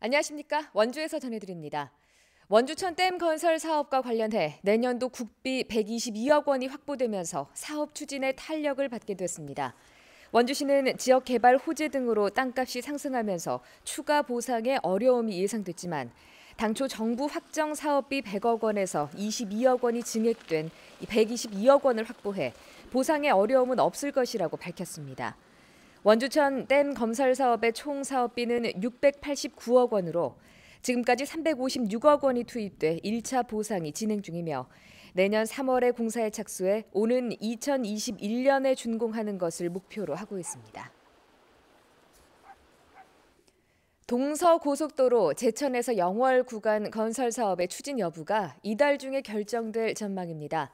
안녕하십니까 원주에서 전해드립니다. 원주천댐 건설 사업과 관련해 내년도 국비 122억 원이 확보되면서 사업 추진에 탄력을 받게 됐습니다. 원주시는 지역 개발 호재 등으로 땅값이 상승하면서 추가 보상에 어려움이 예상됐지만 당초 정부 확정 사업비 100억 원에서 22억 원이 증액된 122억 원을 확보해 보상의 어려움은 없을 것이라고 밝혔습니다. 원주천 댐 검설 사업의 총 사업비는 689억 원으로 지금까지 356억 원이 투입돼 1차 보상이 진행 중이며 내년 3월에 공사에 착수해 오는 2021년에 준공하는 것을 목표로 하고 있습니다. 동서고속도로 제천에서 영월 구간 건설 사업의 추진 여부가 이달 중에 결정될 전망입니다.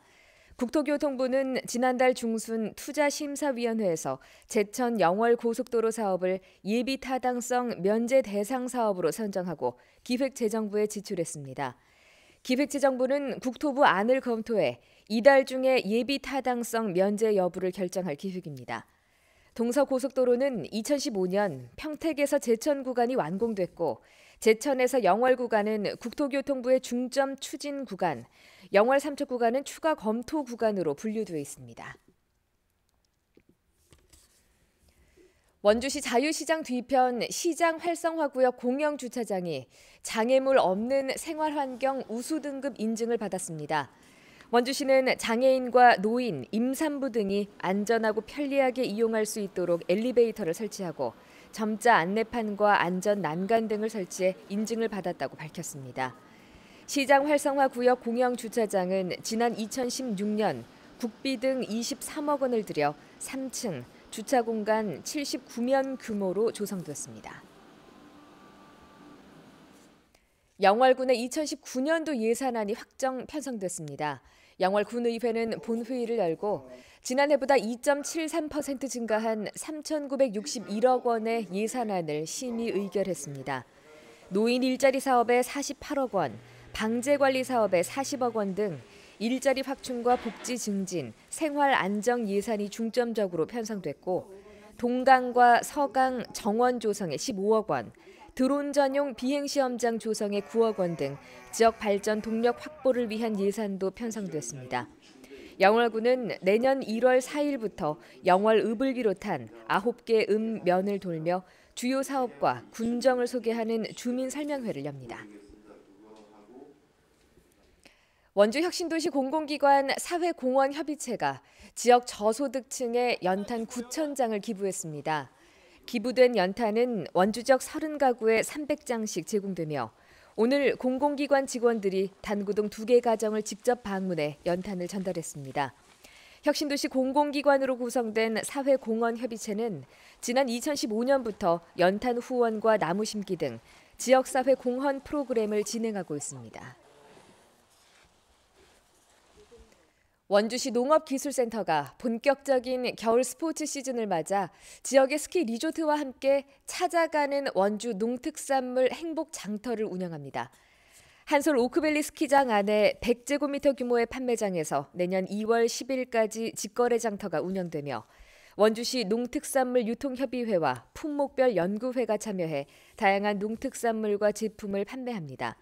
국토교통부는 지난달 중순 투자심사위원회에서 제천 영월 고속도로 사업을 예비 타당성 면제 대상 사업으로 선정하고 기획재정부에 지출했습니다. 기획재정부는 국토부 안을 검토해 이달 중에 예비 타당성 면제 여부를 결정할 계획입니다. 동서고속도로는 2015년 평택에서 제천 구간이 완공됐고 제천에서 영월 구간은 국토교통부의 중점 추진 구간, 영월 삼척 구간은 추가 검토 구간으로 분류되어 있습니다. 원주시 자유시장 뒤편 시장 활성화구역 공영 주차장이 장애물 없는 생활환경 우수 등급 인증을 받았습니다. 원주시는 장애인과 노인, 임산부 등이 안전하고 편리하게 이용할 수 있도록 엘리베이터를 설치하고 점자 안내판과 안전 난간 등을 설치해 인증을 받았다고 밝혔습니다. 시장 활성화 구역 공영 주차장은 지난 2016년 국비 등 23억 원을 들여 3층 주차 공간 79면 규모로 조성됐습니다. 양월군의 2019년도 예산안이 확정 편성됐습니다. 양월군의회는 본회의를 열고 지난해보다 2.73% 증가한 3,961억 원의 예산안을 심의 의결했습니다. 노인 일자리 사업에 48억 원, 방제관리 사업에 40억 원 등 일자리 확충과 복지 증진, 생활 안정 예산이 중점적으로 편성됐고 동강과 서강 정원 조성에 15억 원, 드론 전용 비행시험장 조성에 9억 원 등 지역 발전 동력 확보를 위한 예산도 편성됐습니다. 영월군은 내년 1월 4일부터 영월읍을 비롯한 9개 읍 음 면을 돌며 주요 사업과 군정을 소개하는 주민 설명회를 엽니다. 원주혁신도시 공공기관 사회공헌협의체가 지역 저소득층에 연탄 9천 장을 기부했습니다. 기부된 연탄은 원주적 30가구에 300장씩 제공되며 오늘 공공기관 직원들이 단구동 두 개 가정을 직접 방문해 연탄을 전달했습니다. 혁신도시 공공기관으로 구성된 사회공헌협의체는 지난 2015년부터 연탄 후원과 나무 심기 등 지역사회 공헌 프로그램을 진행하고 있습니다. 원주시 농업기술센터가 본격적인 겨울 스포츠 시즌을 맞아 지역의 스키 리조트와 함께 찾아가는 원주 농특산물 행복 장터를 운영합니다. 한솔 오크밸리 스키장 안에 100제곱미터 규모의 판매장에서 내년 2월 10일까지 직거래 장터가 운영되며 원주시 농특산물 유통협의회와 품목별 연구회가 참여해 다양한 농특산물과 제품을 판매합니다.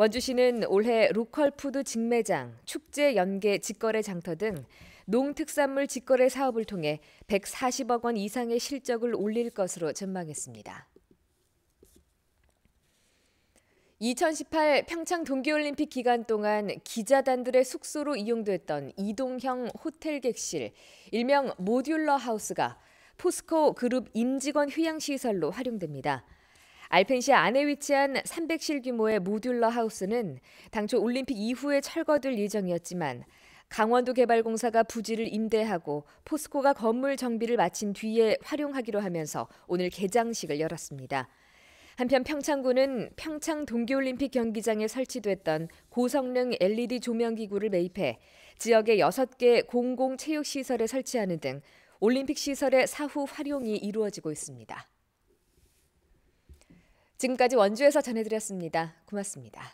원주시는 올해 로컬푸드 직매장, 축제 연계 직거래 장터 등 농특산물 직거래 사업을 통해 140억 원 이상의 실적을 올릴 것으로 전망했습니다. 2018 평창 동계올림픽 기간 동안 기자단들의 숙소로 이용됐던 이동형 호텔 객실, 일명 모듈러 하우스가 포스코 그룹 임직원 휴양시설로 활용됩니다. 알펜시아 안에 위치한 300실 규모의 모듈러 하우스는 당초 올림픽 이후에 철거될 예정이었지만 강원도 개발공사가 부지를 임대하고 포스코가 건물 정비를 마친 뒤에 활용하기로 하면서 오늘 개장식을 열었습니다. 한편 평창군은 평창 동계올림픽 경기장에 설치됐던 고성능 LED 조명기구를 매입해 지역의 6개 공공체육시설에 설치하는 등 올림픽 시설의 사후 활용이 이루어지고 있습니다. 지금까지 원주에서 전해드렸습니다. 고맙습니다.